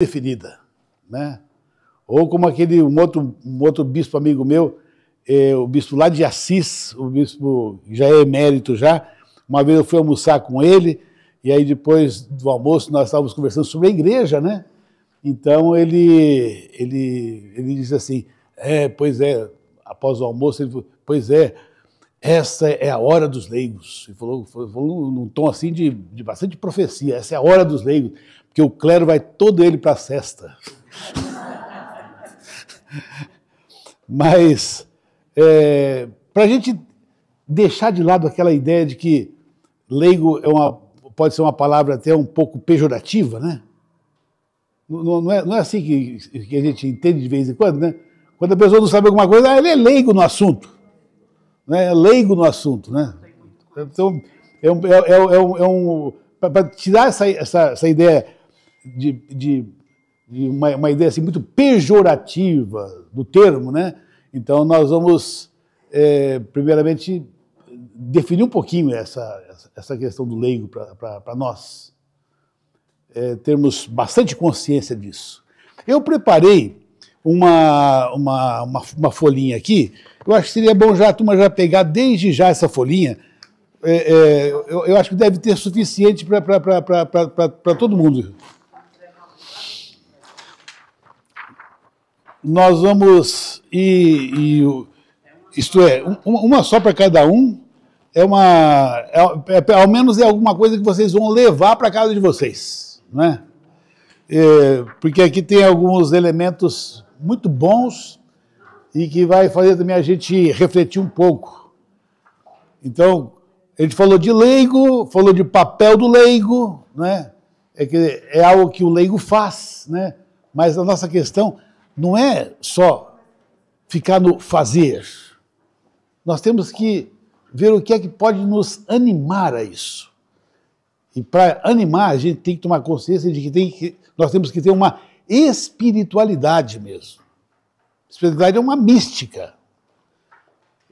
definida, né? Ou como aquele um outro, um outro bispo amigo meu, eh, o bispo lá de Assis, o bispo já é emérito já, uma vez eu fui almoçar com ele e aí depois do almoço nós estávamos conversando sobre a igreja, né? Então ele ele ele disse assim, é, pois é, após o almoço ele falou, pois é, essa é a hora dos leigos. Ele falou, falou, falou num tom assim de, de bastante profecia, essa é a hora dos leigos. Porque o clero vai todo ele para a cesta. Mas, é, para a gente deixar de lado aquela ideia de que leigo é uma, pode ser uma palavra até um pouco pejorativa, né? Não, não, é, não é assim que, que a gente entende de vez em quando, né? Quando a pessoa não sabe alguma coisa, ah, ele é leigo no assunto. Né? É leigo no assunto, né? Então, é um, é, é, é um, é um para tirar essa, essa, essa ideia de, de, de uma, uma, ideia assim, muito pejorativa do termo, né? Então nós vamos, é, primeiramente, definir um pouquinho essa, essa questão do leigo para nós. É, termos bastante consciência disso. Eu preparei uma, uma, uma, uma, folhinha aqui, eu acho que seria bom já a turma já pegar desde já essa folhinha. É, é, eu, eu acho que deve ter suficiente para todo mundo. nós vamos e, e isto é uma só para cada um é uma é, é, é, ao menos é alguma coisa que vocês vão levar para casa de vocês, né? É, porque aqui tem alguns elementos muito bons e que vai fazer também a gente refletir um pouco. Então, a gente falou de leigo, falou de papel do leigo, né? É, que é algo que o leigo faz, né? Mas a nossa questão não é só ficar no fazer. Nós temos que ver o que é que pode nos animar a isso. E para animar, a gente tem que tomar consciência de que, tem que nós temos que ter uma espiritualidade mesmo. Espiritualidade é uma mística.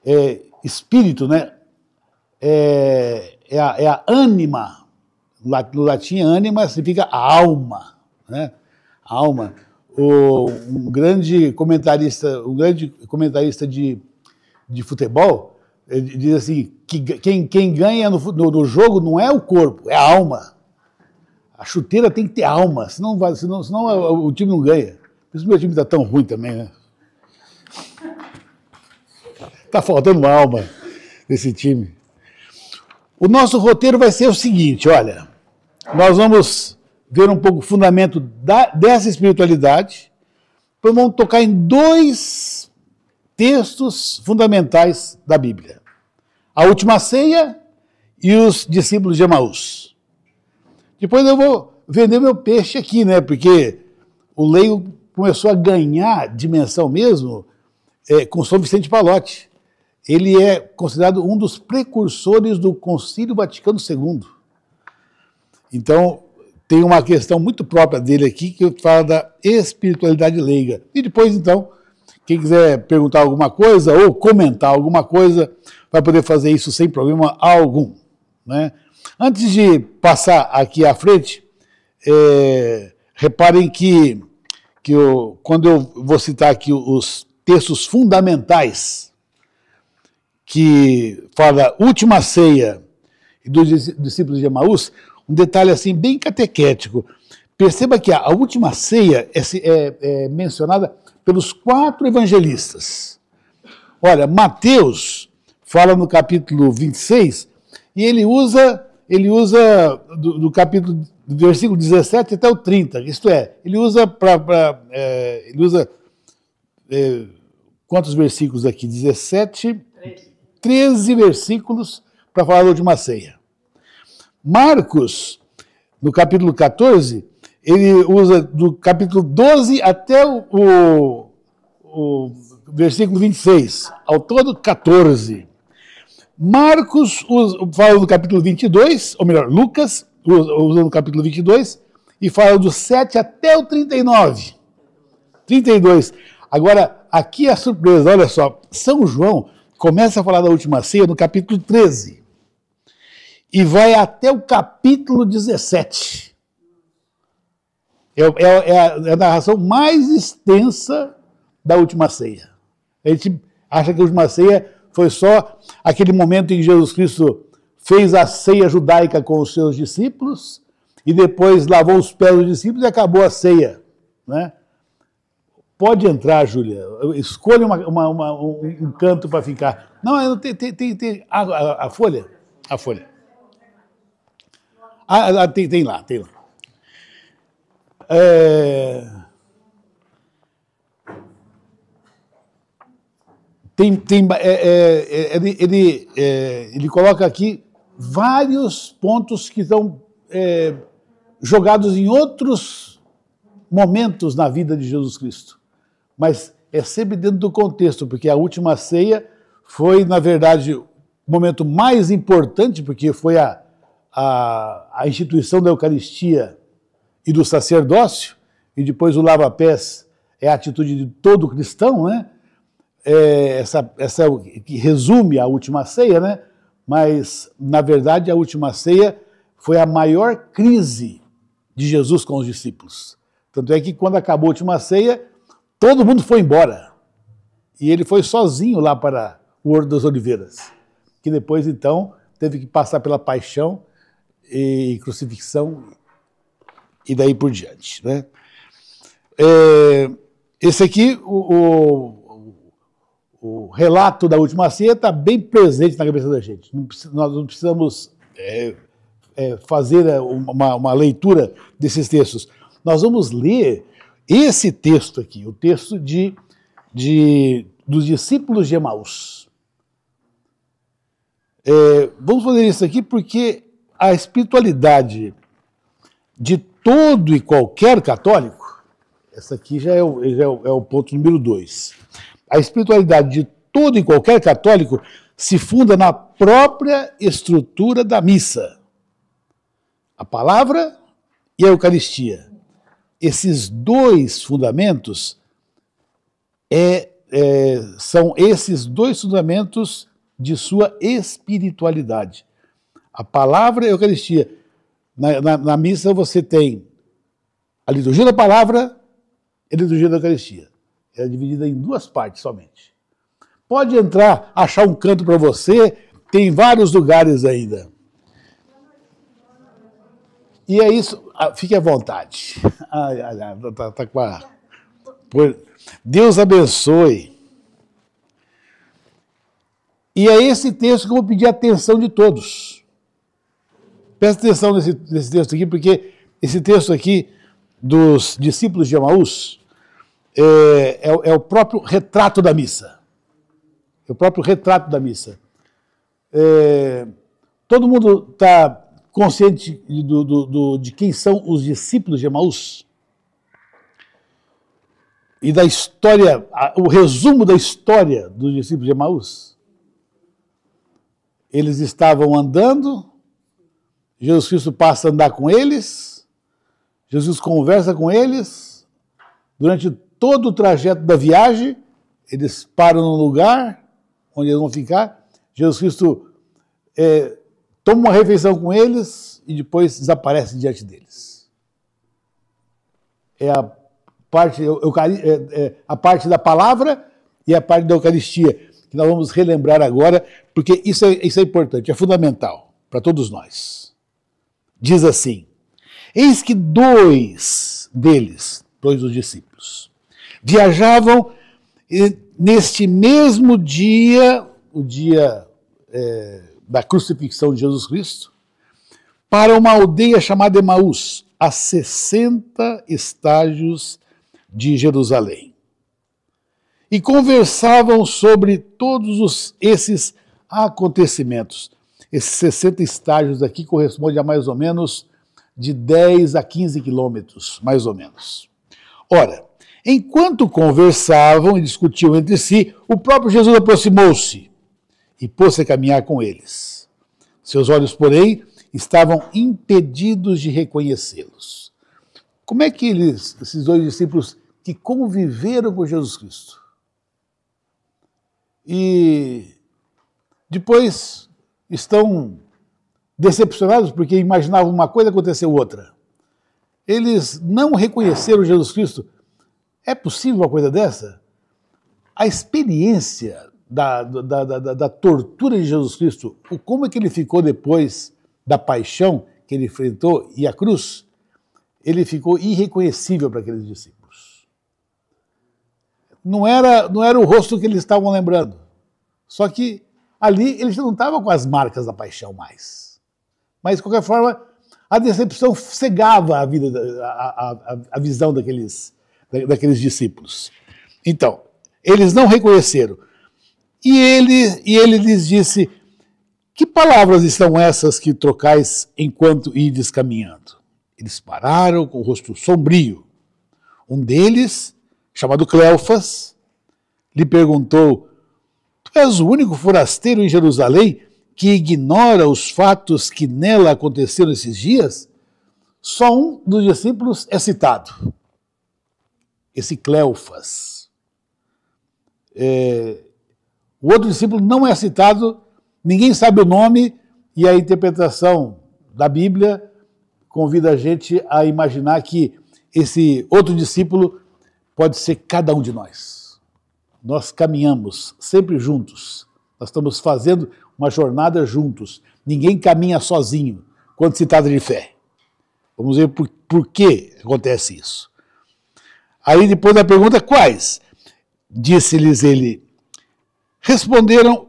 É, espírito, né? É, é, a, é a ânima. No latim, ânima significa alma. Né? alma o, um grande comentarista, um grande comentarista de, de futebol, ele diz assim, que quem, quem ganha no, no, no jogo não é o corpo, é a alma. A chuteira tem que ter alma, senão, senão, senão o time não ganha. Por isso meu time está tão ruim também, né? Está faltando alma nesse time. O nosso roteiro vai ser o seguinte, olha. Nós vamos ver um pouco o fundamento da, dessa espiritualidade, então vamos tocar em dois textos fundamentais da Bíblia: a última ceia e os discípulos de Emaús. Depois eu vou vender meu peixe aqui, né? Porque o leigo começou a ganhar dimensão mesmo é, com São Vicente Palotti. Ele é considerado um dos precursores do Concílio Vaticano II. Então, tem uma questão muito própria dele aqui, que fala da espiritualidade leiga. E depois, então, quem quiser perguntar alguma coisa ou comentar alguma coisa, vai poder fazer isso sem problema algum. Né? Antes de passar aqui à frente, é, reparem que, que eu, quando eu vou citar aqui os textos fundamentais que fala última ceia dos discípulos de Emaús, um detalhe assim bem catequético. Perceba que a última ceia é, é, é mencionada pelos quatro evangelistas. Olha, Mateus fala no capítulo 26 e ele usa, ele usa do, do capítulo do versículo 17 até o 30, isto é, ele usa para é, ele usa é, quantos versículos aqui? 17, 13 versículos para falar da última ceia. Marcos, no capítulo 14, ele usa do capítulo 12 até o, o versículo 26, ao todo 14. Marcos usa, fala do capítulo 22, ou melhor, Lucas usa no capítulo 22 e fala do 7 até o 39. 32. Agora, aqui é a surpresa, olha só, São João começa a falar da última ceia no capítulo 13 e vai até o capítulo 17. É, é, é, a, é a narração mais extensa da última ceia. A gente acha que a última ceia foi só aquele momento em que Jesus Cristo fez a ceia judaica com os seus discípulos e depois lavou os pés dos discípulos e acabou a ceia. Né? Pode entrar, Júlia. Escolha uma, uma, uma, um, um, canto para ficar. Não, tem, tem, tem, tem a, a, a folha. A folha. Ah, ah, ah tem, tem, lá, tem lá. É... Tem, tem, é, é, é, ele, ele, é, ele coloca aqui vários pontos que estão é, jogados em outros momentos na vida de Jesus Cristo. Mas é sempre dentro do contexto, porque a última ceia foi, na verdade, o momento mais importante, porque foi a, a, a instituição da Eucaristia e do sacerdócio, e depois o lava-pés é a atitude de todo cristão, né? É, essa, essa é que resume a última ceia, né? Mas, na verdade, a última ceia foi a maior crise de Jesus com os discípulos. Tanto é que, quando acabou a última ceia, todo mundo foi embora. E ele foi sozinho lá para o Ordo das Oliveiras, que depois, então, teve que passar pela paixão e crucifixão e daí por diante. Né? É, esse aqui, o, o, o, relato da última ceia está bem presente na cabeça da gente. Não, nós não precisamos é, é, fazer né, uma, uma leitura desses textos. Nós vamos ler esse texto aqui, o texto de, de dos discípulos de Emaús. É, vamos fazer isso aqui porque a espiritualidade de todo e qualquer católico, essa aqui já é o, já é o, é o ponto número dois. A espiritualidade de todo e qualquer católico se funda na própria estrutura da missa. A palavra e a Eucaristia. Esses dois fundamentos é, é, são esses dois fundamentos de sua espiritualidade. A palavra e a Eucaristia. Na, na, na, missa você tem a liturgia da palavra e a liturgia da Eucaristia. Ela é dividida em duas partes somente. Pode entrar, achar um canto para você, tem vários lugares ainda. E é isso, ah, fique à vontade. Ai, ai, ai, tá, tá com a... Deus abençoe. E é esse texto que eu vou pedir a atenção de todos. Presta atenção nesse, nesse texto aqui, porque esse texto aqui dos discípulos de Emaús é, é, é o próprio retrato da missa. É o próprio retrato da missa. É, todo mundo está consciente do, do, do, de quem são os discípulos de Emaús? E da história, o resumo da história dos discípulos de Emaús? Eles estavam andando Jesus Cristo passa a andar com eles, Jesus conversa com eles, durante todo o trajeto da viagem, eles param num lugar onde eles vão ficar, Jesus Cristo é, toma uma refeição com eles e depois desaparece diante deles. É a parte, é, é, a parte da palavra e a parte da Eucaristia, que nós vamos relembrar agora, porque isso é, isso é importante, é fundamental para todos nós diz assim: Eis que dois deles, dois dos discípulos, viajavam neste mesmo dia, o dia é, da crucifixão de Jesus Cristo, para uma aldeia chamada Emaús, a 60 estágios de Jerusalém. E conversavam sobre todos os, esses acontecimentos. Esses 60 estágios aqui correspondem a mais ou menos de 10 a 15 quilômetros, mais ou menos. Ora, enquanto conversavam e discutiam entre si, o próprio Jesus aproximou-se e pôs-se a caminhar com eles. Seus olhos, porém, estavam impedidos de reconhecê-los. Como é que eles, esses dois discípulos que conviveram com Jesus Cristo, e depois estão decepcionados porque imaginavam uma coisa e aconteceu outra. Eles não reconheceram Jesus Cristo. É possível uma coisa dessa? A experiência da, da, da, da tortura de Jesus Cristo, o como é que ele ficou depois da paixão que ele enfrentou e a cruz, ele ficou irreconhecível para aqueles discípulos. Não era, não era o rosto que eles estavam lembrando. Só que ali ele já não estava com as marcas da paixão mais. Mas, de qualquer forma, a decepção cegava a vida, a, a, a visão daqueles, daqueles discípulos. Então, eles não reconheceram. E ele, e ele lhes disse: Que palavras estão essas que trocais enquanto ides caminhando? Eles pararam com o rosto sombrio. Um deles, chamado Cleofas, lhe perguntou: És o único forasteiro em Jerusalém que ignora os fatos que nela aconteceram esses dias? Só um dos discípulos é citado, esse Cleofas. É, o outro discípulo não é citado, ninguém sabe o nome, e a interpretação da Bíblia convida a gente a imaginar que esse outro discípulo pode ser cada um de nós nós caminhamos sempre juntos. Nós estamos fazendo uma jornada juntos. Ninguém caminha sozinho quando se trata de fé. Vamos ver por, por que acontece isso. Aí depois da pergunta, quais? Disse-lhes ele. Responderam: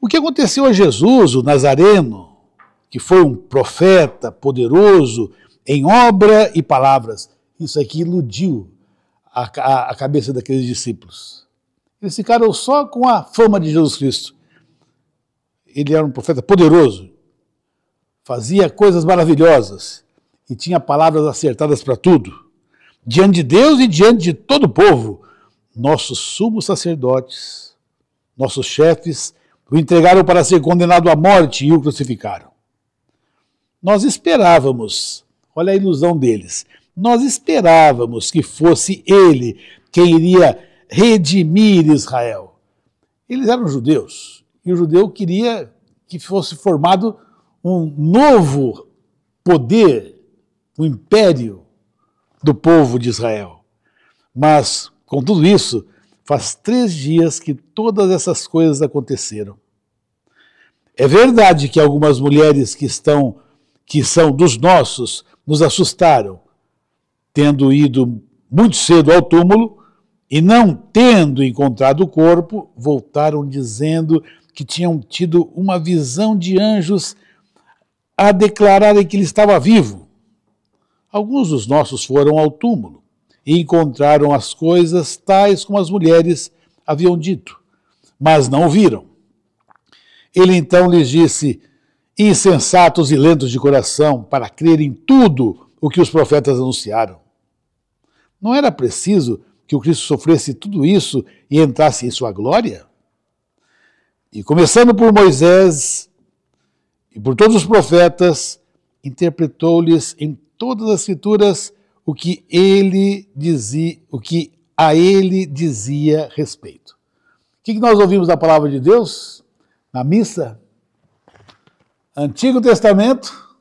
O que aconteceu a Jesus, o Nazareno, que foi um profeta poderoso em obra e palavras? Isso aqui iludiu a, a, a cabeça daqueles discípulos. Eles ficaram é só com a fama de Jesus Cristo. Ele era um profeta poderoso, fazia coisas maravilhosas e tinha palavras acertadas para tudo. Diante de Deus e diante de todo o povo, nossos sumos sacerdotes, nossos chefes, o entregaram para ser condenado à morte e o crucificaram. Nós esperávamos, olha a ilusão deles, nós esperávamos que fosse ele quem iria redimir Israel. Eles eram judeus, e o judeu queria que fosse formado um novo poder, o um império do povo de Israel. Mas, com tudo isso, faz três dias que todas essas coisas aconteceram. É verdade que algumas mulheres que estão, que são dos nossos, nos assustaram, tendo ido muito cedo ao túmulo e não tendo encontrado o corpo, voltaram dizendo que tinham tido uma visão de anjos a declararem que ele estava vivo. Alguns dos nossos foram ao túmulo e encontraram as coisas tais como as mulheres haviam dito, mas não viram. Ele então lhes disse: Insensatos e lentos de coração, para crerem tudo o que os profetas anunciaram. Não era preciso que o Cristo sofresse tudo isso e entrasse em sua glória? E começando por Moisés e por todos os profetas, interpretou-lhes em todas as escrituras o que ele dizia, o que a ele dizia respeito. O que nós ouvimos da palavra de Deus na missa? Antigo Testamento,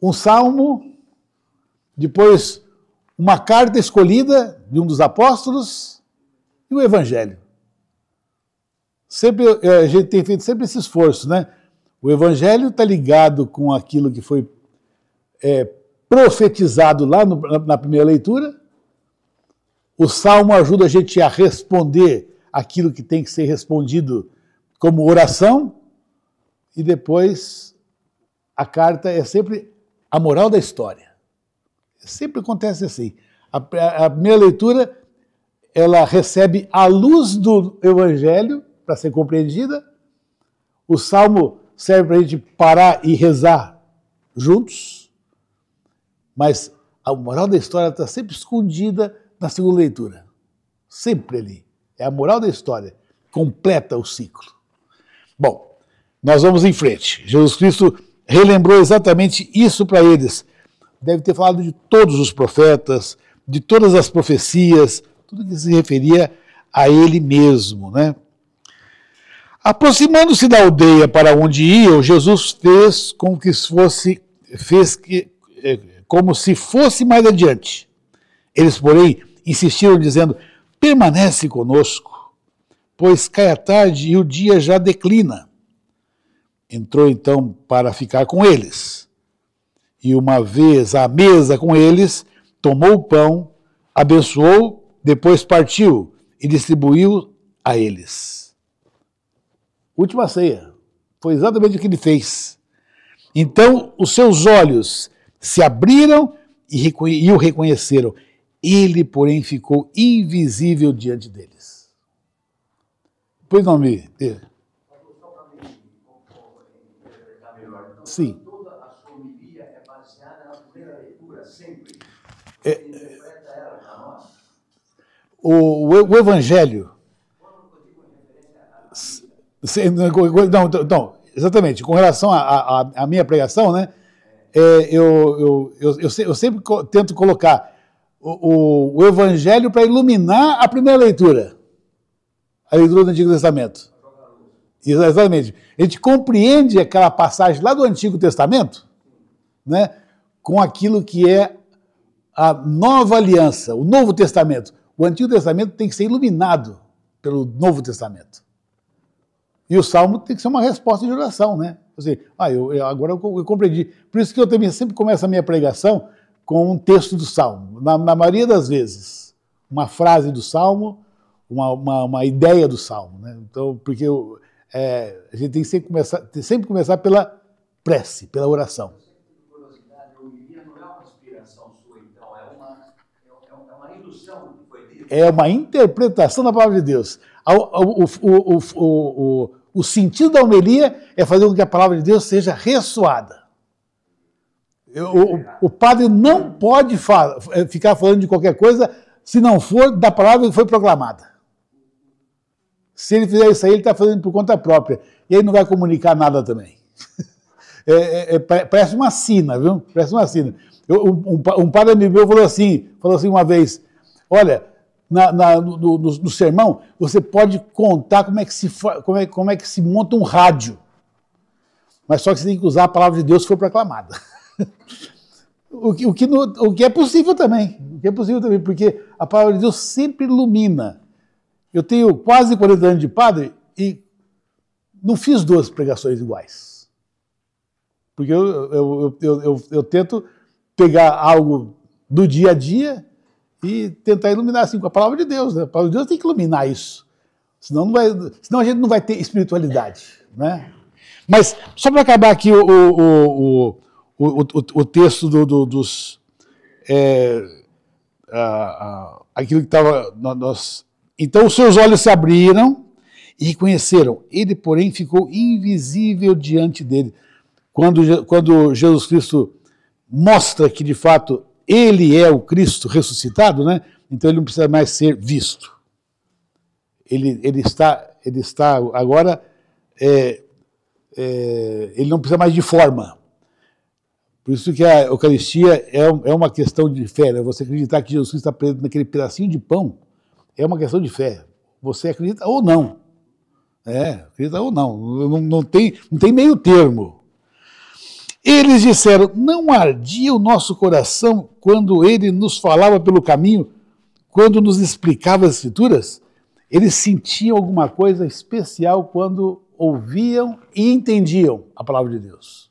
um salmo, depois uma carta escolhida de um dos apóstolos e o Evangelho. Sempre, eh, a gente tem feito sempre esse esforço, né? O Evangelho está ligado com aquilo que foi é, profetizado lá no, na primeira leitura. O Salmo ajuda a gente a responder aquilo que tem que ser respondido como oração. E depois, a carta é sempre a moral da história. Sempre acontece assim. A, a, a minha leitura ela recebe a luz do Evangelho para ser compreendida. O Salmo serve para a gente parar e rezar juntos, mas a moral da história está sempre escondida na segunda leitura. Sempre ali. É a moral da história. Completa o ciclo. Bom, nós vamos em frente. Jesus Cristo relembrou exatamente isso para eles deve ter falado de todos os profetas, de todas as profecias, tudo que se referia a ele mesmo, né? Aproximando-se da aldeia para onde iam, Jesus fez que fosse fez que eh, como se fosse mais adiante. Eles, porém, insistiram dizendo: "Permanece conosco, pois cai a tarde e o dia já declina." Entrou então para ficar com eles. E uma vez à mesa com eles, tomou o pão, abençoou, depois partiu e distribuiu a eles. Última ceia. Foi exatamente o que ele fez. Então os seus olhos se abriram e, e o reconheceram. Ele, porém, ficou invisível diante deles. Pois não me. Sim. o, o Evangelho. Não, não, exatamente, com relação à minha pregação, né? É, eu, eu, eu, eu, sempre co tento colocar o, o, o Evangelho para iluminar a primeira leitura, a leitura do Antigo Testamento. Exatamente. A gente compreende aquela passagem lá do Antigo Testamento né, com aquilo que é a nova aliança, o Novo Testamento. O Antigo Testamento tem que ser iluminado pelo Novo Testamento. E o Salmo tem que ser uma resposta de oração, né? seja, ah, eu, eu agora eu, eu, compreendi. Por isso que eu também sempre começo a minha pregação com um texto do Salmo. Na, na maioria das vezes, uma frase do Salmo, uma, uma, uma ideia do Salmo. Né? Então, porque eu, é, a gente tem que sempre começar, sempre começar pela prece, pela oração. é uma interpretação da palavra de Deus. O, o, o, o sentido da homilia é fazer com que a palavra de Deus seja ressoada. O, padre não pode é, ficar falando de qualquer coisa se não for da palavra que foi proclamada. Se ele fizer isso aí, ele está fazendo por conta própria. E ele não vai comunicar nada também. É, é, é, parece uma sina, viu? Parece uma sina. Eu, um, um, padre amigo meu falou assim, falou assim uma vez, olha, na, na, no, no, no, sermão, você pode contar como é, que se, como, é, como é que se monta um rádio. Mas só que você tem que usar a palavra de Deus se foi proclamada. o, que, o, que no, o que é possível também. O que é possível também, porque a palavra de Deus sempre ilumina. Eu tenho quase 40 anos de padre e não fiz duas pregações iguais. Porque eu, eu, eu, eu, eu tento pegar algo do dia a dia e tentar iluminar assim com a palavra de Deus. Né? A palavra de Deus tem que iluminar isso. Senão, não vai, senão a gente não vai ter espiritualidade. Né? Mas só para acabar aqui o, o, o, o, texto do, dos. É, aquilo que estava. Nós, então os seus olhos se abriram e reconheceram. Ele, porém, ficou invisível diante dele. Quando, quando Jesus Cristo mostra que de fato ele é o Cristo ressuscitado, né? Então ele não precisa mais ser visto. Ele, ele, está, ele está agora, é, é, ele não precisa mais de forma. Por isso que a Eucaristia é, é uma questão de fé. Né? Você acreditar que Jesus está preso naquele pedacinho de pão é uma questão de fé. Você acredita ou não. É, acredita ou não. Não, não tem, não tem meio termo. Eles disseram: Não ardia o nosso coração quando ele nos falava pelo caminho, quando nos explicava as Escrituras? Eles sentiam alguma coisa especial quando ouviam e entendiam a palavra de Deus.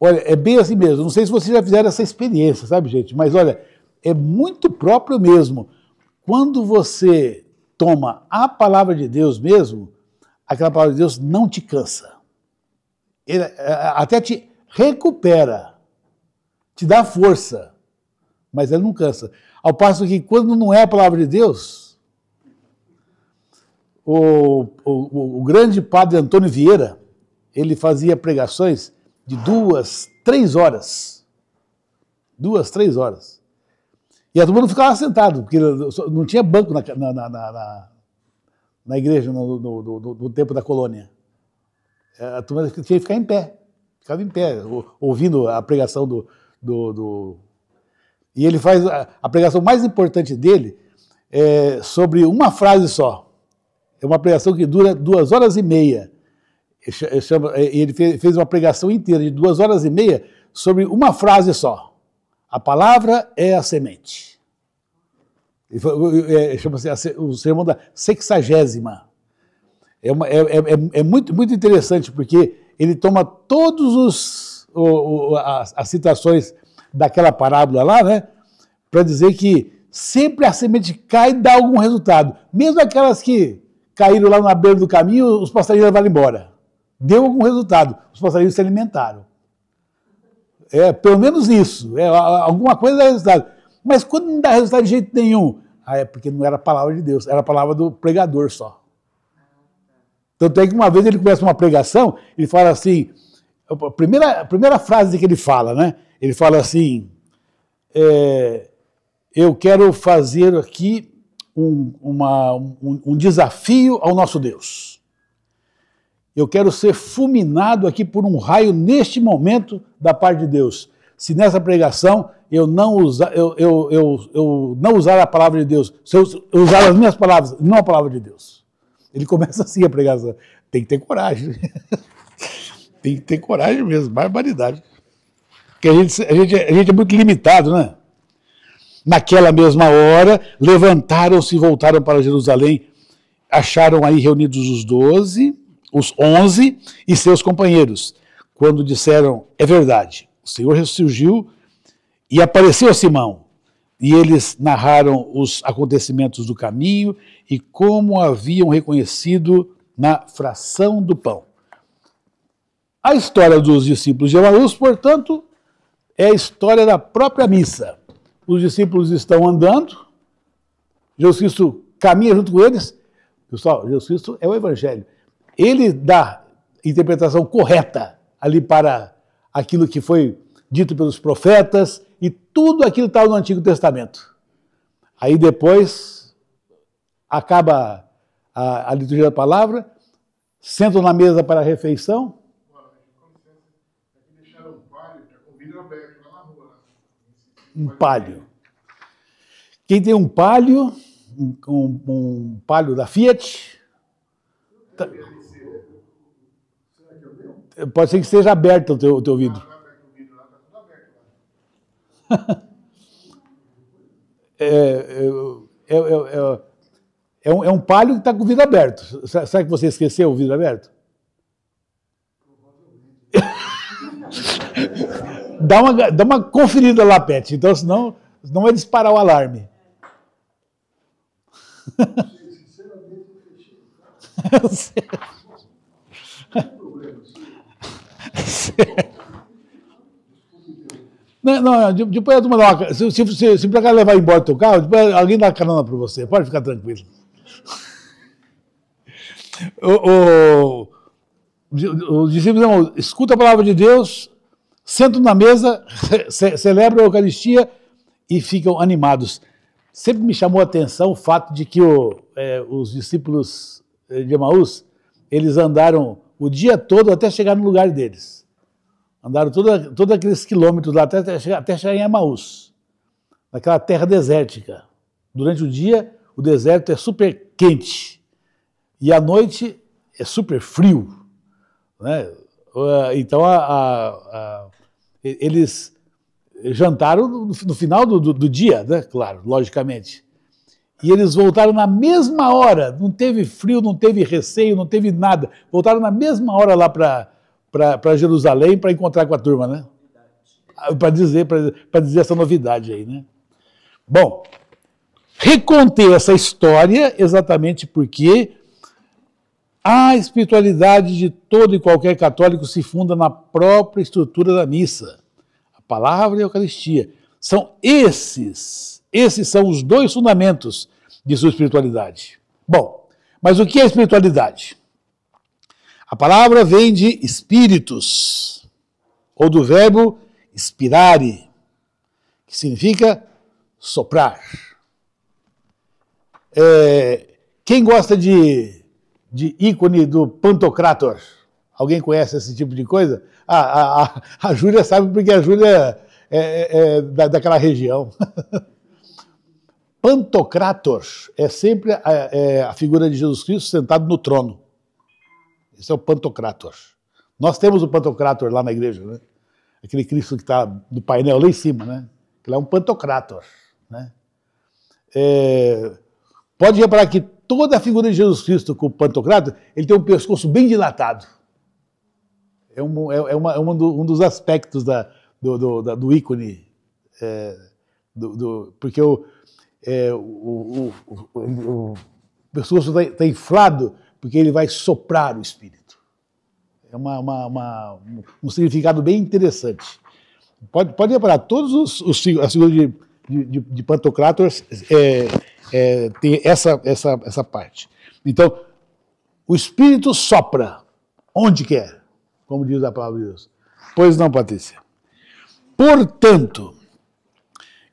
Olha, é bem assim mesmo. Não sei se vocês já fizeram essa experiência, sabe, gente? Mas olha, é muito próprio mesmo. Quando você toma a palavra de Deus mesmo, aquela palavra de Deus não te cansa ele é, até te recupera, te dá força, mas ele não cansa. Ao passo que quando não é a palavra de Deus, o, o, o grande padre Antônio Vieira, ele fazia pregações de duas, três horas. Duas, três horas. E a turma não ficava sentado, porque não tinha banco na, na, na, na, na igreja no, no, no, no tempo da colônia. É, a turma tinha que ficar em pé. Ficava em pé, ouvindo a pregação do. do, do... E ele faz a, a, pregação mais importante dele é sobre uma frase só. É uma pregação que dura duas horas e meia. É, e ele fez uma pregação inteira de duas horas e meia sobre uma frase só. A palavra é a semente. É, chama-se o sermão da sexagésima é, uma, é, é, é, muito, muito interessante, porque ele toma todas as, as, citações daquela parábola lá, né? Para dizer que sempre a semente cai e dá algum resultado. Mesmo aquelas que caíram lá na beira do caminho, os passarinhos levaram embora. Deu algum resultado, os passarinhos se alimentaram. É, pelo menos isso. É, alguma coisa dá resultado. Mas quando não dá resultado de jeito nenhum, ah, é porque não era a palavra de Deus, era a palavra do pregador só. Tanto é que uma vez ele começa uma pregação, ele fala assim, a primeira, a primeira frase que ele fala, né? Ele fala assim, é, eu quero fazer aqui um, uma, um, um desafio ao nosso Deus. Eu quero ser fulminado aqui por um raio neste momento da parte de Deus. Se nessa pregação eu não usar, eu, eu, eu, eu não usar a palavra de Deus, se eu usar as minhas palavras, não a palavra de Deus. Ele começa assim a pregação. Assim, tem que ter coragem. Tem que ter coragem mesmo, barbaridade. Porque a gente, a gente, é, a gente é muito limitado, né? Naquela mesma hora, levantaram-se e voltaram para Jerusalém. Acharam aí reunidos os doze, os onze e seus companheiros. Quando disseram, é verdade, o Senhor ressurgiu e apareceu a Simão. E eles narraram os acontecimentos do caminho e como haviam reconhecido na fração do pão. A história dos discípulos de Emaús, portanto, é a história da própria missa. Os discípulos estão andando, Jesus Cristo caminha junto com eles. Pessoal, Jesus Cristo é o Evangelho. Ele dá interpretação correta ali para aquilo que foi dito pelos profetas, e tudo aquilo estava tá no Antigo Testamento. Aí depois acaba a, a liturgia da palavra, sentam na mesa para a refeição. Um palio. Quem tem um palio, um, um palio da Fiat. Tá- pode ser que esteja aberto o teu, o teu vidro é, é, é, é, um, é um palho que está com o vidro aberto. Sabe que você esqueceu o vidro aberto? dá, uma, dá uma conferida lá, Pet. Então, senão, não vai disparar o alarme. Sinceramente, eu fechei. Né, não, não, é, depois a turma dá uma. Se, se, se, se por acaso levar embora o teu carro, depois alguém dá carona para você. Pode ficar tranquilo. o, o, os discípulos escuta a palavra de Deus, sentam na mesa, celebram a Eucaristia e ficam animados. Sempre me chamou a atenção o fato de que o, é, os discípulos eh, de Emaús, eles andaram o dia todo até chegar no lugar deles. Andaram todos aqueles quilômetros lá até, até chegar em Amaús, naquela terra desértica. Durante o dia, o deserto é super quente e à noite é super frio. Né? Eh, então, a, a, a, eles jantaram no, no final do, do, do dia, né? claro, logicamente. E eles voltaram na mesma hora, não teve frio, não teve receio, não teve nada. Voltaram na mesma hora lá para para Jerusalém para encontrar com a turma, né? Ah, para dizer, para dizer essa novidade aí, né? Bom, recontei essa história exatamente porque a espiritualidade de todo e qualquer católico se funda na própria estrutura da missa, a palavra e a Eucaristia. São esses, esses são os dois fundamentos de sua espiritualidade. Bom, mas o que é espiritualidade? A palavra vem de espíritos, ou do verbo inspirare, que significa soprar. É, quem gosta de, de ícone do Pantocrator? Alguém conhece esse tipo de coisa? Ah, a, a, a Júlia sabe porque a Júlia é, é, é da, daquela região. Pantocrator é sempre a, é, a, figura de Jesus Cristo sentado no trono. Esse é o Pantocrator. Nós temos o Pantocrator lá na igreja, né? Aquele Cristo que está no painel lá em cima, né? Que lá é um Pantocrator, né? É, pode reparar que toda a figura de Jesus Cristo com o Pantocrator, ele tem um pescoço bem dilatado. É, um, é, é uma, é do, um dos aspectos da, do, do, da, do ícone. É, do, porque é, o, o, o, o pescoço está tá inflado porque ele vai soprar o Espírito. É uma, uma, uma um significado bem interessante. Pode, pode reparar, todos os, os as figuras de, de, de Pantocrator é, é, tem essa, essa, essa parte. Então, o Espírito sopra onde quer, é? como diz a palavra de Deus. Pois não, Patrícia. Portanto,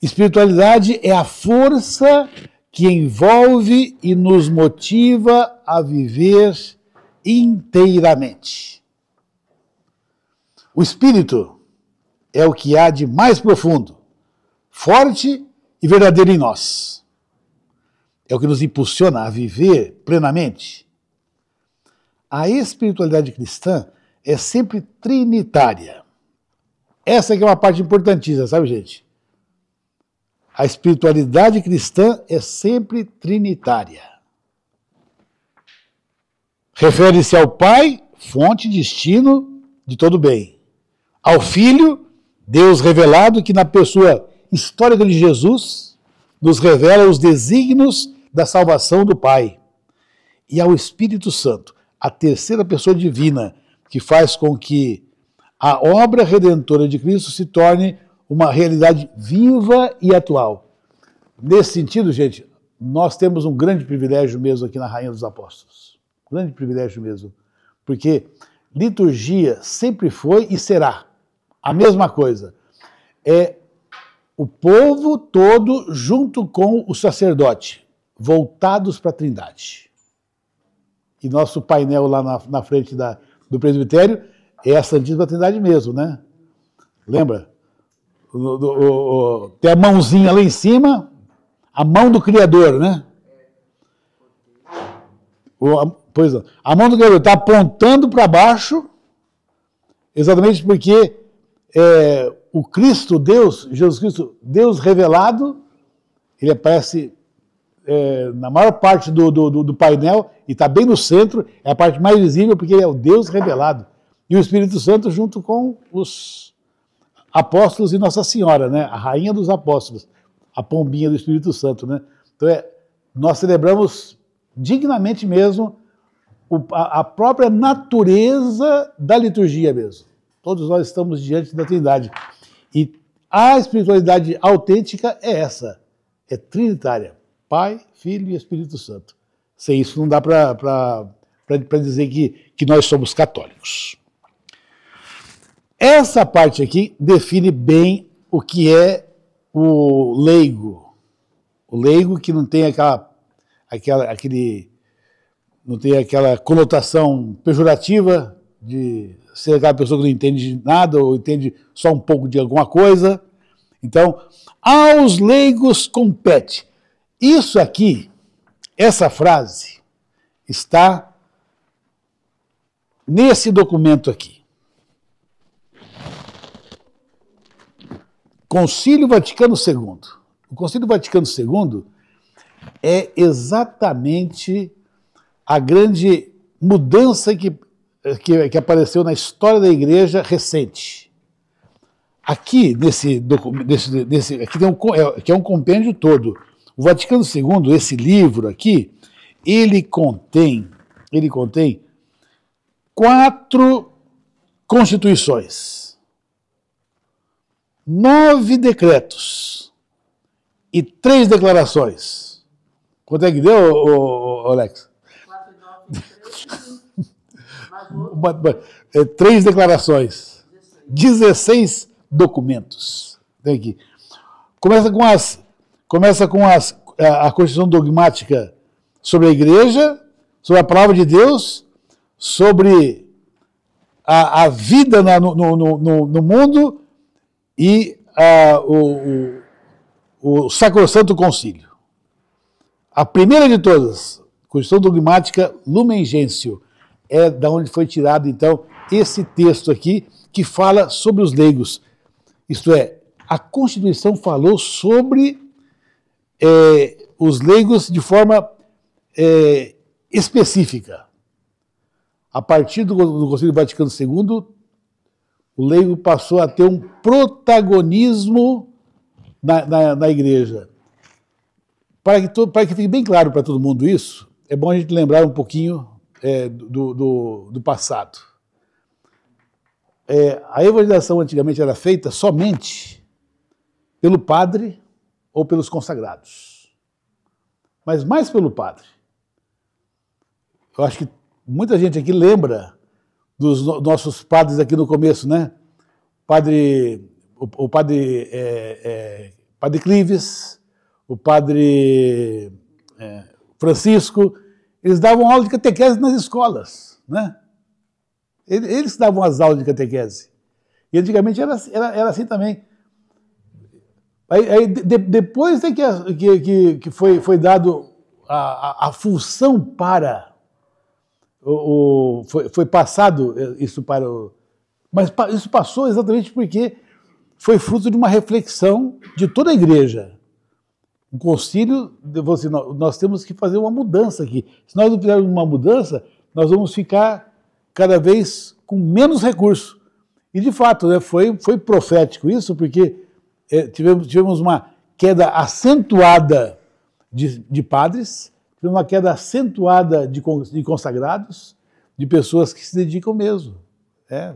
espiritualidade é a força que envolve e nos motiva a viver inteiramente. O espírito é o que há de mais profundo, forte e verdadeiro em nós. É o que nos impulsiona a viver plenamente. A espiritualidade cristã é sempre trinitária. Essa é uma parte importantíssima, sabe, gente? A espiritualidade cristã é sempre trinitária. Refere-se ao Pai, fonte e destino de todo bem. Ao Filho, Deus revelado que na pessoa histórica de Jesus nos revela os desígnios da salvação do Pai. E ao Espírito Santo, a terceira pessoa divina, que faz com que a obra redentora de Cristo se torne uma realidade viva e atual. Nesse sentido, gente, nós temos um grande privilégio mesmo aqui na Rainha dos Apóstolos. grande privilégio mesmo. Porque liturgia sempre foi e será a mesma coisa. É o povo todo junto com o sacerdote, voltados para a Trindade. E nosso painel lá na, na frente da, do presbitério é a Santíssima Trindade mesmo, né? Lembra? do, do, tem a mãozinha lá em cima, a mão do Criador, né? O, a, pois é, a mão do Criador está apontando para baixo, exatamente porque é, o Cristo, Deus, Jesus Cristo, Deus revelado, ele aparece é, na maior parte do, do, do painel e está bem no centro, é a parte mais visível porque ele é o Deus revelado. E o Espírito Santo junto com os apóstolos e Nossa Senhora, né? A rainha dos apóstolos, a pombinha do Espírito Santo, né? Então é, nós celebramos dignamente mesmo a própria natureza da liturgia mesmo. Todos nós estamos diante da Trindade. E a espiritualidade autêntica é essa, é trinitária, Pai, Filho e Espírito Santo. Sem isso não dá para dizer que, que nós somos católicos. Essa parte aqui define bem o que é o leigo. O leigo que não tem aquela, aquela aquele, não tem aquela conotação pejorativa de ser aquela pessoa que não entende nada ou entende só um pouco de alguma coisa. Então, aos leigos compete. Isso aqui, essa frase, está nesse documento aqui. Concílio Vaticano II. O Concílio Vaticano II é exatamente a grande mudança que, que, que apareceu na história da igreja recente. Aqui, nesse, documento, nesse aqui tem um, é, que é um compêndio todo. O Vaticano II, esse livro aqui, ele contém, ele contém quatro constituições nove decretos e três declarações. Quanto é que deu, Alex? Quatro, 9, 3, três declarações. 16 documentos. Tem aqui. Começa com as. Começa com as, a, a Constituição Dogmática sobre a Igreja, sobre a Palavra de Deus, sobre a, a vida na, no, no, no, no mundo e ah, o, o, o Sacrosanto Concílio. A primeira de todas, Constituição Dogmática Lumen Gentium, é da onde foi tirado, então, esse texto aqui, que fala sobre os leigos. Isto é, a Constituição falou sobre é, os leigos de forma é, específica. A partir do, do Conselho Vaticano II, o leigo passou a ter um protagonismo na, na, na igreja. Para que, todo, para que fique bem claro para todo mundo isso, é bom a gente lembrar um pouquinho é, do, do, do, passado. É, a evangelização antigamente era feita somente pelo padre ou pelos consagrados, mas mais pelo padre. Eu acho que muita gente aqui lembra dos nossos padres aqui no começo, né? Padre, o, o padre, é, é, padre Clives, o padre é, Francisco, eles davam aula de catequese nas escolas, né? Eles davam as aulas de catequese. E antigamente era, era, era assim também. Aí, aí de, depois é que, que, que foi, foi dado a, a, a função para o, o foi, foi, passado eh, isso para o. Mas isso passou exatamente porque foi fruto de uma reflexão de toda a igreja. Um concílio, você, nós temos que fazer uma mudança aqui. Se nós não fizermos uma mudança, nós vamos ficar cada vez com menos recurso. E, de fato, né, foi, foi profético isso, porque é, tivemos, tivemos uma queda acentuada de, de padres, uma queda acentuada de, de consagrados, de pessoas que se dedicam mesmo. É.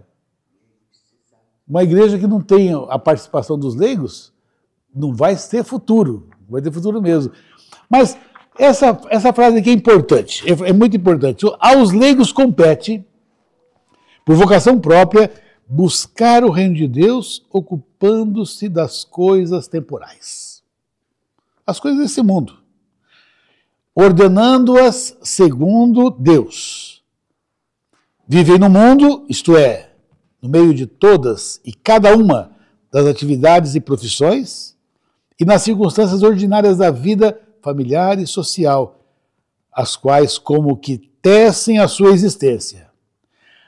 Uma igreja que não tem a participação dos leigos não vai ter futuro, vai ter futuro mesmo. Mas essa, essa frase aqui é importante, é, é muito importante. Aos leigos compete, por vocação própria, buscar o reino de Deus ocupando-se das coisas temporais. As coisas desse mundo ordenando-as segundo Deus. Vivem no mundo, isto é, no meio de todas e cada uma das atividades e profissões, e nas circunstâncias ordinárias da vida familiar e social, as quais como que tecem a sua existência.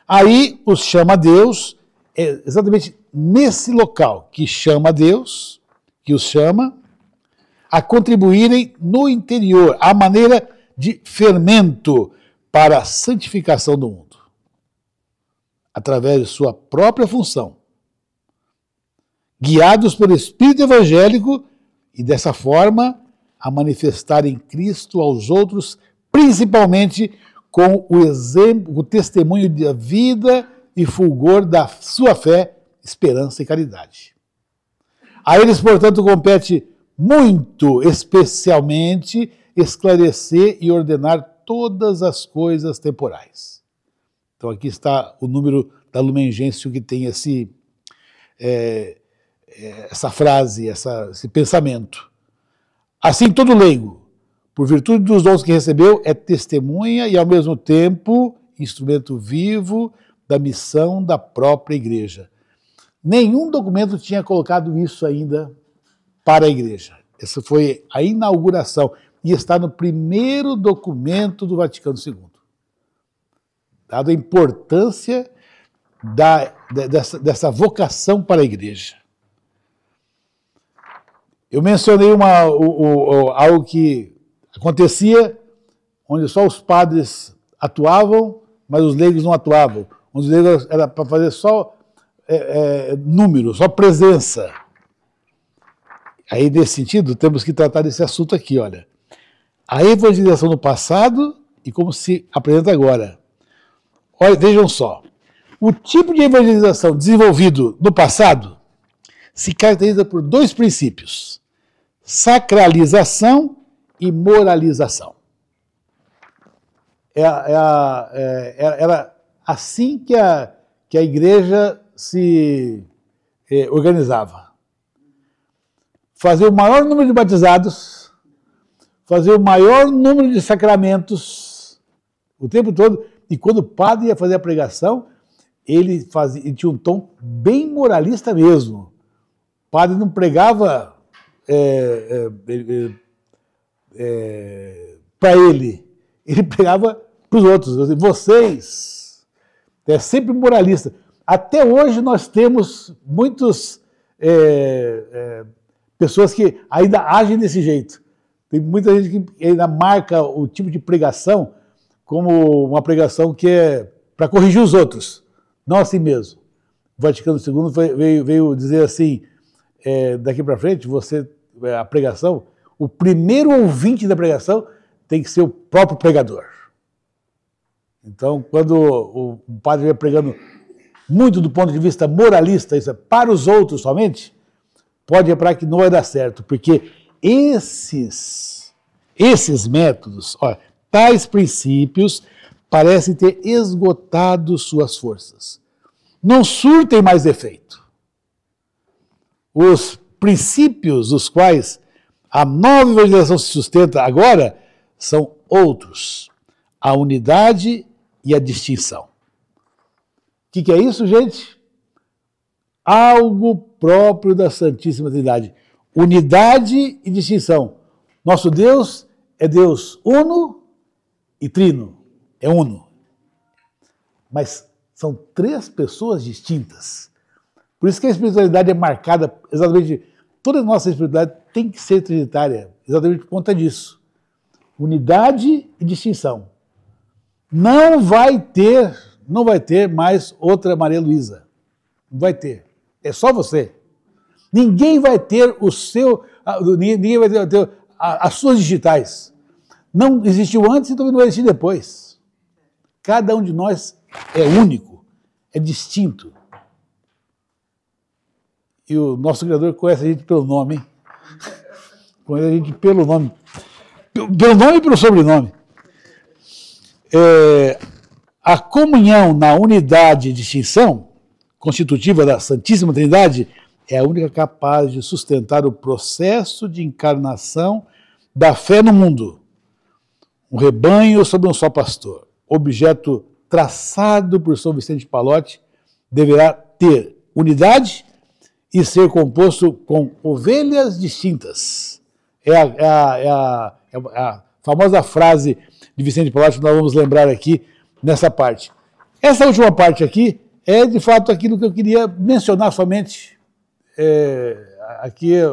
Aí os chama Deus, é exatamente nesse local que chama Deus, que os chama, a contribuírem no interior, à maneira de fermento para a santificação do mundo, através de sua própria função, guiados pelo Espírito evangélico e dessa forma a manifestar em Cristo aos outros, principalmente com o exemplo, o testemunho da vida e fulgor da sua fé, esperança e caridade. A eles, portanto, compete muito especialmente esclarecer e ordenar todas as coisas temporais. Então aqui está o número da Lumen Gentium que tem esse, é, é, essa frase, essa, esse pensamento. Assim todo leigo, por virtude dos dons que recebeu, é testemunha e ao mesmo tempo instrumento vivo da missão da própria igreja. Nenhum documento tinha colocado isso ainda para a igreja. Essa foi a inauguração e está no primeiro documento do Vaticano II. Dado a importância da, dessa, dessa vocação para a igreja. Eu mencionei uma, o, o, algo que acontecia, onde só os padres atuavam, mas os leigos não atuavam. Onde os leigos era para fazer só é, é, número, só presença. Aí, nesse sentido, temos que tratar desse assunto aqui, olha. A evangelização no passado e como se apresenta agora. Olha, vejam só. O tipo de evangelização desenvolvido no passado se caracteriza por dois princípios: sacralização e moralização. É, é, é, é, era assim que a, que a igreja se é, organizava fazer o maior número de batizados, fazer o maior número de sacramentos o tempo todo. E quando o padre ia fazer a pregação, ele, fazia, ele tinha um tom bem moralista mesmo. O padre não pregava é, é, é, para ele, ele pregava para os outros. Assim, vocês. É sempre moralista. Até hoje nós temos muitos é, é, pessoas que ainda agem desse jeito. Tem muita gente que ainda marca o tipo de pregação como uma pregação que é para corrigir os outros, não a si mesmo. O Vaticano II veio, veio dizer assim, é, daqui para frente, você é, a pregação, o primeiro ouvinte da pregação tem que ser o próprio pregador. Então, quando o, padre vai pregando muito do ponto de vista moralista, isso é para os outros somente, pode reparar que não vai dar certo, porque esses, esses métodos, olha, tais princípios parecem ter esgotado suas forças. Não surtem mais efeito. Os princípios dos quais a nova organização se sustenta agora são outros: a unidade e a distinção. O que, que é isso, gente? algo próprio da Santíssima Trindade. Unidade e distinção. Nosso Deus é Deus uno e trino, é uno. Mas são três pessoas distintas. Por isso que a espiritualidade é marcada exatamente. Toda a nossa espiritualidade tem que ser trinitária, exatamente por conta disso. Unidade e distinção. Não vai ter, não vai ter mais outra Maria Luísa. Não vai ter. É só você. Ninguém vai ter o seu, ninguém vai ter as suas digitais. Não existiu antes e também não vai existir depois. Cada um de nós é único, é distinto. E o nosso Criador conhece a gente pelo nome. Hein? Conhece a gente pelo nome. Pelo nome e pelo sobrenome. É, a comunhão na unidade e distinção constitutiva da Santíssima Trindade, é a única capaz de sustentar o processo de encarnação da fé no mundo. Um rebanho sob um só pastor, objeto traçado por São Vicente Palotti, deverá ter unidade e ser composto com ovelhas distintas. É a, é a, é a, é a é famosa frase de Vicente Palotti que nós vamos lembrar aqui nessa parte. Essa última parte aqui é de fato aquilo que eu queria mencionar somente. É, aqui, é,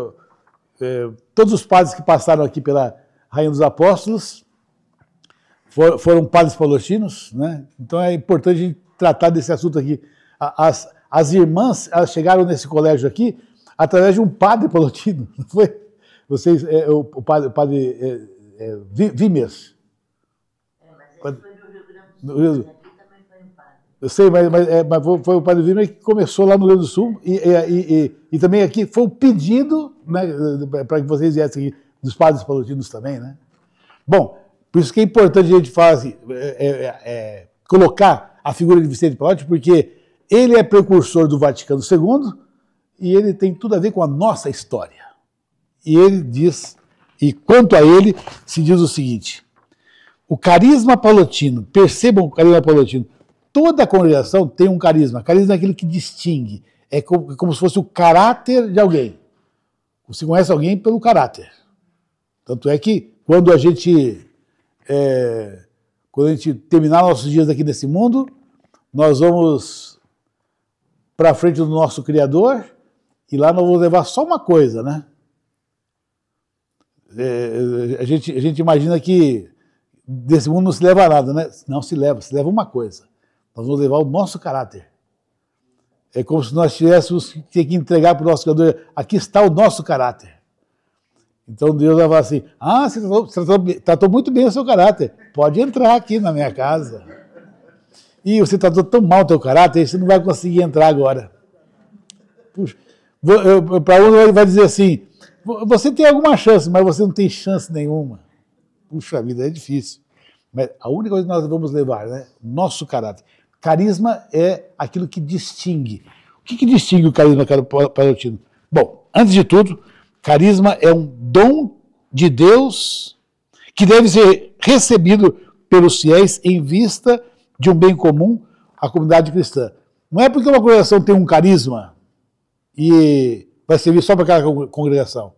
é, todos os padres que passaram aqui pela Rainha dos Apóstolos for, foram padres palestinos, né? então é importante a gente tratar desse assunto aqui. As, as irmãs elas chegaram nesse colégio aqui através de um padre palestino. não foi? Vocês, é, o, o, padre, o padre é, é, Vimes. É, mas ele foi do Rio Grande do Sul. Eu sei, mas, mas, é, mas foi o Padre Wimmer que começou lá no Rio Grande do Sul e, e, e, e, também aqui foi o pedido né, para que vocês viessem aqui, dos padres palotinos também, né? Bom, por isso que é importante a gente falar assim, é, é, é, é colocar a figura de Vicente Palotti, porque ele é precursor do Vaticano II e ele tem tudo a ver com a nossa história. E ele diz, e quanto a ele, se diz o seguinte: o carisma palotino, percebam o carisma palotino, Toda congregação tem um carisma. Carisma é aquilo que distingue. É como, é como se fosse o caráter de alguém. Você conhece alguém pelo caráter. Tanto é que quando a gente é, quando a gente terminar nossos dias aqui nesse mundo, nós vamos para frente do nosso Criador e lá nós vamos levar só uma coisa, né? É, a, gente, a gente imagina que desse mundo não se leva nada, né? Não se leva, se leva uma coisa. Nós vamos levar o nosso caráter. É como se nós tivéssemos que, que entregar para o nosso jogador: aqui está o nosso caráter. Então Deus vai falar assim: ah, você tratou, tratou, tratou muito bem o seu caráter, pode entrar aqui na minha casa. E você tratou tão mal o teu caráter, você não vai conseguir entrar agora. para um ele vai dizer assim: você tem alguma chance, mas você não tem chance nenhuma. Puxa vida, é difícil. Mas a única coisa que nós vamos levar, né? Nosso caráter. Carisma é aquilo que distingue. O que, que distingue o carisma palotino? Bom, antes de tudo, carisma é um dom de Deus que deve ser recebido pelos fiéis em vista de um bem comum à comunidade cristã. Não é porque uma congregação tem um carisma e vai servir só para aquela congregação.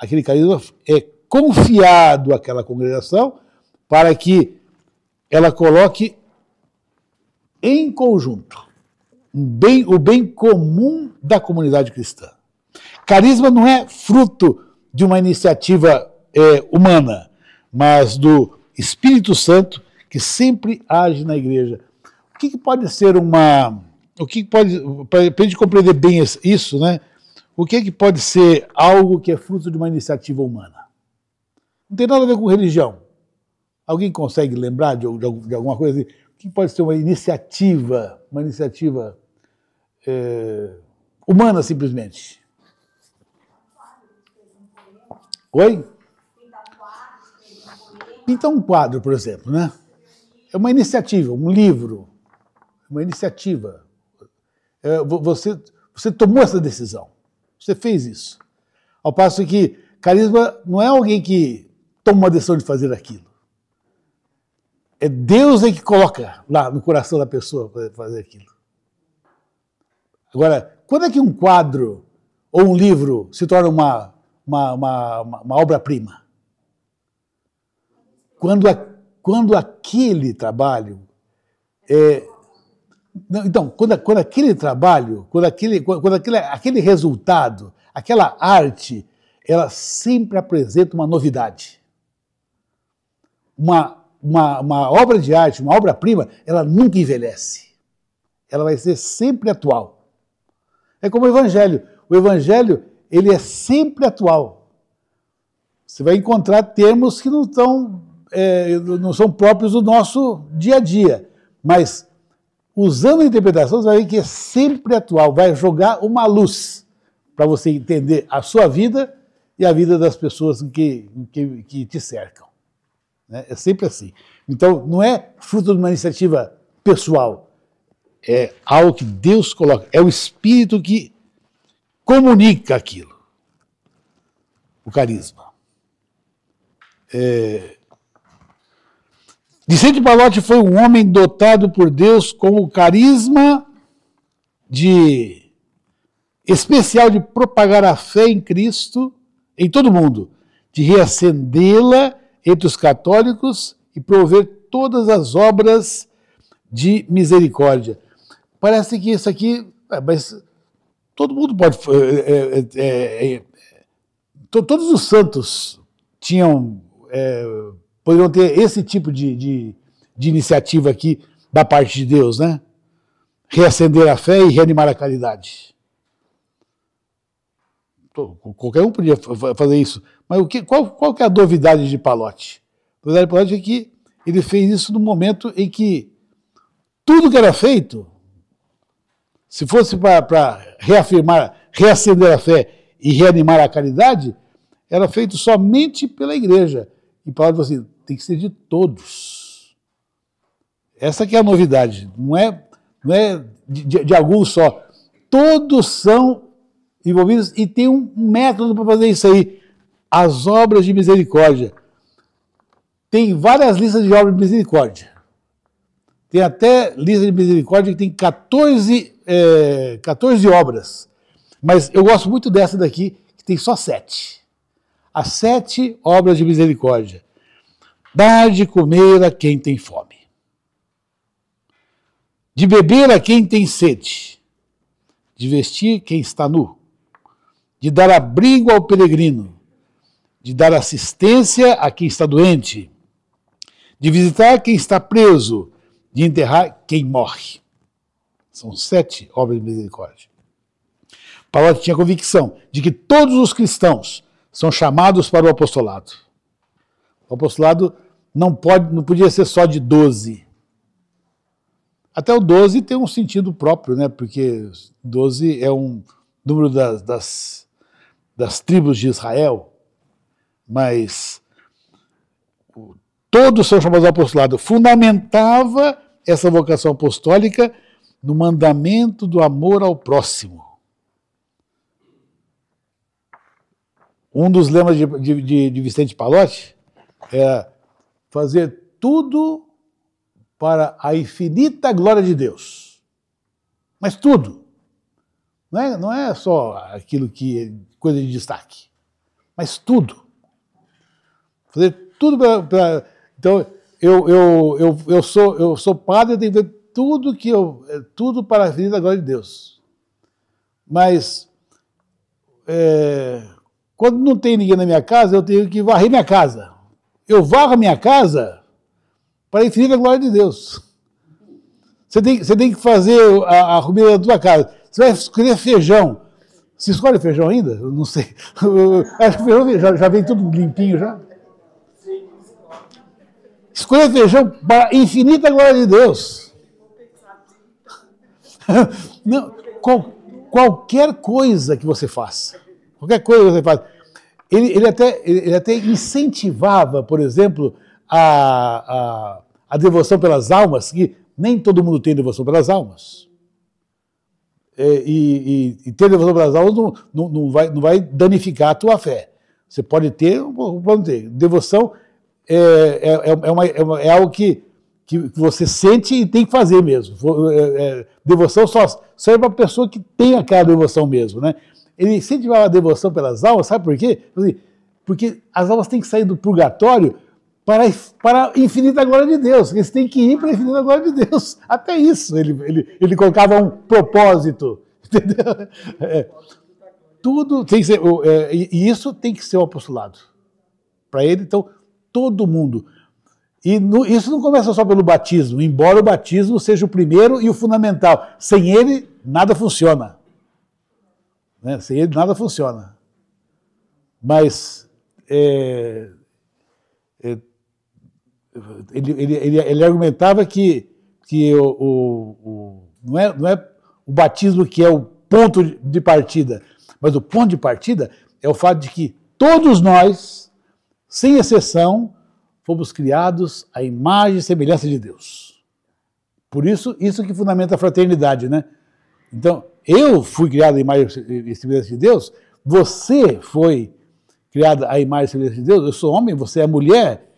Aquele carisma é confiado àquela congregação para que ela coloque em conjunto, bem, o bem comum da comunidade cristã. Carisma não é fruto de uma iniciativa é, humana, mas do Espírito Santo que sempre age na igreja. O que, que pode ser uma. O que, pode. Para a gente compreender bem isso, né? O que, que pode ser algo que é fruto de uma iniciativa humana? Não tem nada a ver com religião. Alguém consegue lembrar de, de, de alguma coisa? Assim? que pode ser uma iniciativa, uma iniciativa é, humana simplesmente. Oi? Pintar um quadro, por exemplo, né? É uma iniciativa, um livro, é uma iniciativa. É, você, você tomou essa decisão, você fez isso. Ao passo que carisma não é alguém que toma a decisão de fazer aquilo. É Deus é que coloca lá no coração da pessoa para fazer aquilo. Agora, quando é que um quadro ou um livro se torna uma, uma, uma, uma obra-prima? Quando, quando aquele trabalho é, não, então, quando, quando, aquele trabalho, quando, aquele, quando aquele, aquele resultado, aquela arte, ela sempre apresenta uma novidade, uma uma, uma obra de arte, uma obra-prima, ela nunca envelhece. Ela vai ser sempre atual. É como o Evangelho. O Evangelho, ele é sempre atual. Você vai encontrar termos que não, tão, é, não são próprios do nosso dia a dia, mas usando a interpretação, você vai ver que é sempre atual, vai jogar uma luz para você entender a sua vida e a vida das pessoas que, que, que te cercam. Né? É sempre assim. Então, não é fruto de uma iniciativa pessoal, é algo que Deus coloca, é o Espírito que comunica aquilo, o carisma. É... Vicente Palotti foi um homem dotado por Deus com o carisma de especial de propagar a fé em Cristo em todo mundo, de reacendê-la entre os católicos e prover todas as obras de misericórdia. Parece que isso aqui, é, mas todo mundo pode. É, é, é, é, é todos os santos tinham, poderiam ter esse tipo de, de, de iniciativa aqui da parte de Deus, né? Reacender a fé e reanimar a caridade qualquer um podia fazer isso. Mas o que, qual, qual que é a novidade de Palote? A novidade de Palote é que ele fez isso no momento em que tudo que era feito, se fosse para reafirmar, reacender a fé e reanimar a caridade, era feito somente pela igreja. E Palote falou assim, tem que ser de todos. Essa que é a novidade, não é, não é de, de, de alguns só. Todos são envolvidas e tem um método para fazer isso aí. As obras de misericórdia. Tem várias listas de obras de misericórdia. Tem até lista de misericórdia que tem 14, é, 14 obras. Mas eu gosto muito dessa daqui, que tem só sete. As sete obras de misericórdia. Dar de comer a quem tem fome. De beber a quem tem sede. De vestir quem está nu de dar abrigo ao peregrino, de dar assistência a quem está doente, de visitar quem está preso, de enterrar quem morre. São sete obras de misericórdia. Paulo tinha convicção de que todos os cristãos são chamados para o apostolado. O apostolado não, pode, não podia ser só de doze. Até o 12 tem um sentido próprio, né? Porque 12 é um número das, das das tribos de Israel, mas todos são chamados ao apostolado, fundamentava essa vocação apostólica no mandamento do amor ao próximo. Um dos lemas de, de, de Vicente Palotti é fazer tudo para a infinita glória de Deus. Mas tudo. Não é, não é só aquilo que coisa de destaque. Mas tudo. Fazer tudo para. Então, eu, eu, eu, eu, sou, eu sou padre, eu tenho que ver tudo que eu. É, tudo para a vida da glória de Deus. Mas. É, quando não tem ninguém na minha casa, eu tenho que varrer minha casa. Eu varro a minha casa para a infinita glória de Deus. Você tem, você tem que fazer a, a comida da tua casa. Você vai escolher feijão. Se escolhe feijão ainda? Eu não sei. Acho que feijão já, já vem tudo limpinho já. Escolha feijão para a infinita glória de Deus. Não, qual, qualquer coisa que você faça, qualquer coisa que você faça. Ele, ele até, ele até incentivava, por exemplo, a, a, a devoção pelas almas, que nem todo mundo tem devoção pelas almas é, e, e, e, ter devoção pelas almas não, não, não, vai, não vai danificar a tua fé. Você pode ter, pode ter. Devoção é, é, é, é, uma, é, uma, é algo que, que você sente e tem que fazer mesmo. É, é, devoção só serve para a pessoa que tem aquela devoção mesmo. Né? Ele incentivar a devoção pelas almas, sabe por quê? Tipo assim, porque as almas têm que sair do purgatório para, para a infinita glória de Deus. Eles têm que ir para a infinita glória de Deus. Até isso ele, ele, ele colocava um propósito. Entendeu? É, tudo tem que ser. É, e isso tem que ser o apostolado. Para ele, então, todo mundo. E no, isso não começa só pelo batismo, embora o batismo seja o primeiro e o fundamental. Sem ele, nada funciona. Né? Sem ele, nada funciona. Mas. É, é ele, ele, ele, ele argumentava que, que o, o, o, não, é, não é o batismo que é o ponto de partida, mas o ponto de partida é o fato de que todos nós, sem exceção, fomos criados à imagem e semelhança de Deus. Por isso, isso que fundamenta a fraternidade, né? Então, eu fui criado à imagem e semelhança de Deus, você foi criado à imagem e semelhança de Deus, eu sou homem, você é mulher,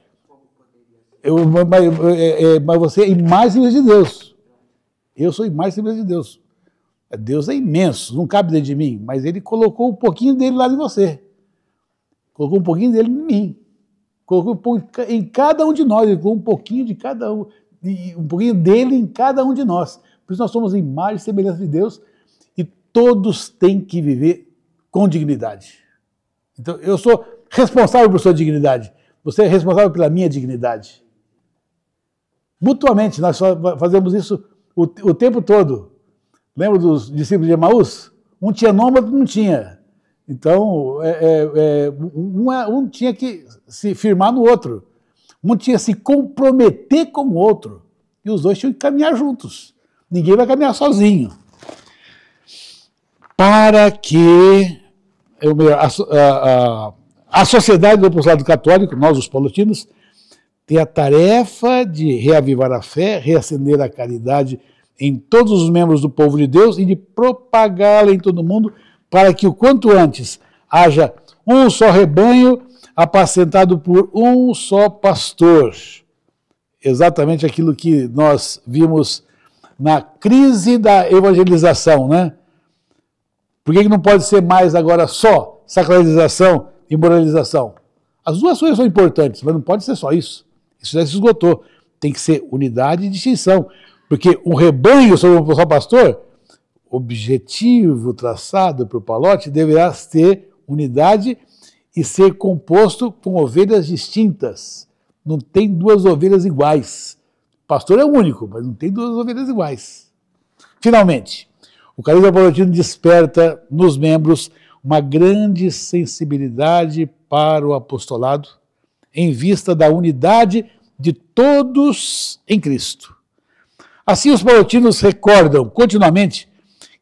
eu, mas, é, é, mas, você é de Deus. Eu sou semelhante de Deus. Deus é imenso, não cabe dentro de mim, mas ele colocou um pouquinho dele lá em você. Colocou um pouquinho dele em mim. Colocou um em cada um de nós, ele colocou um pouquinho de cada um, um pouquinho dele em cada um de nós. Por isso nós somos imagem e semelhança de Deus e todos têm que viver com dignidade. Então eu sou responsável por sua dignidade. Você é responsável pela minha dignidade. Mutuamente, nós fazemos isso o, o tempo todo. Lembra dos discípulos de Emaús? Um tinha nome, outro não tinha. Então, é, é, é um, é, um, tinha que se firmar no outro. Um tinha que se comprometer com o outro. E os dois tinham que caminhar juntos. Ninguém vai caminhar sozinho. Para que a, a, a, a sociedade do apostolado católico, nós os paulotinos, tem a tarefa de reavivar a fé, reacender a caridade em todos os membros do povo de Deus e de propagá-la em todo o mundo, para que o quanto antes haja um só rebanho apacentado por um só pastor. Exatamente aquilo que nós vimos na crise da evangelização, né? Por que, que não pode ser mais agora só sacralização e moralização? As duas coisas são importantes, mas não pode ser só isso. Isso já se esgotou. Tem que ser unidade e distinção. Porque um rebanho sobre o só pastor, objetivo traçado para o palote, deverá ter unidade e ser composto com ovelhas distintas. Não tem duas ovelhas iguais. O pastor é único, mas não tem duas ovelhas iguais. Finalmente, o carisma palotino desperta nos membros uma grande sensibilidade para o apostolado em vista da unidade de todos em Cristo. Assim, os paulotinos recordam continuamente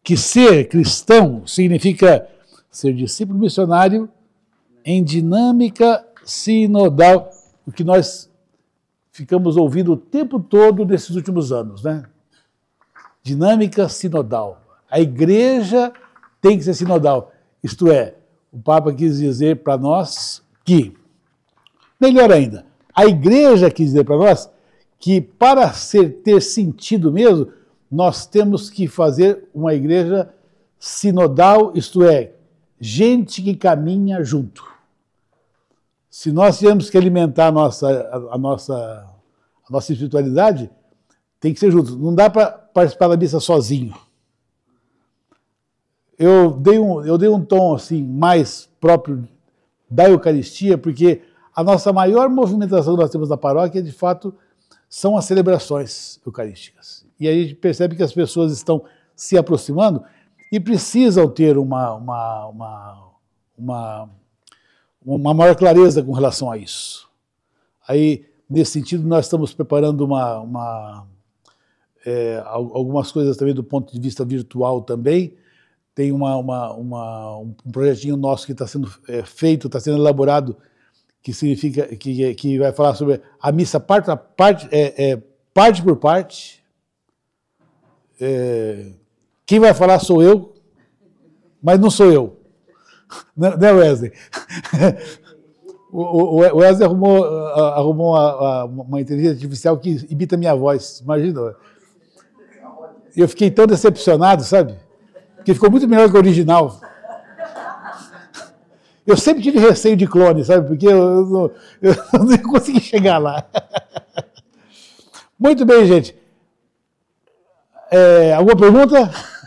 que ser cristão significa ser discípulo missionário em dinâmica sinodal, o que nós ficamos ouvindo o tempo todo nesses últimos anos, né? Dinâmica sinodal. A igreja tem que ser sinodal. Isto é, o Papa quis dizer para nós que Melhor ainda, a igreja quis dizer para nós que para ser, ter sentido mesmo, nós temos que fazer uma igreja sinodal, isto é, gente que caminha junto. Se nós tivermos que alimentar a nossa, a, a nossa, a nossa espiritualidade, tem que ser junto. Não dá para participar da missa sozinho. Eu dei, um, eu dei um tom assim mais próprio da Eucaristia, porque a nossa maior movimentação que nós temos na paróquia, de fato, são as celebrações eucarísticas. E aí a gente percebe que as pessoas estão se aproximando e precisam ter uma, uma, uma, uma, uma maior clareza com relação a isso. Aí, nesse sentido, nós estamos preparando uma, uma é, algumas coisas também do ponto de vista virtual também, tem uma, uma, uma, um projetinho nosso que está sendo é, feito, está sendo elaborado que significa que, que vai falar sobre a missa parte, parte, é, é, parte por parte. É, quem vai falar sou eu, mas não sou eu. Não, não é Wesley. O, o, Wesley arrumou, arrumou uma, uma, inteligência artificial que imita minha voz, imagina. Eu fiquei tão decepcionado, sabe? Porque ficou muito melhor que o original. Eu sempre tive receio de clone, sabe? Porque eu não, eu não consegui chegar lá. Muito bem, gente. É, alguma pergunta?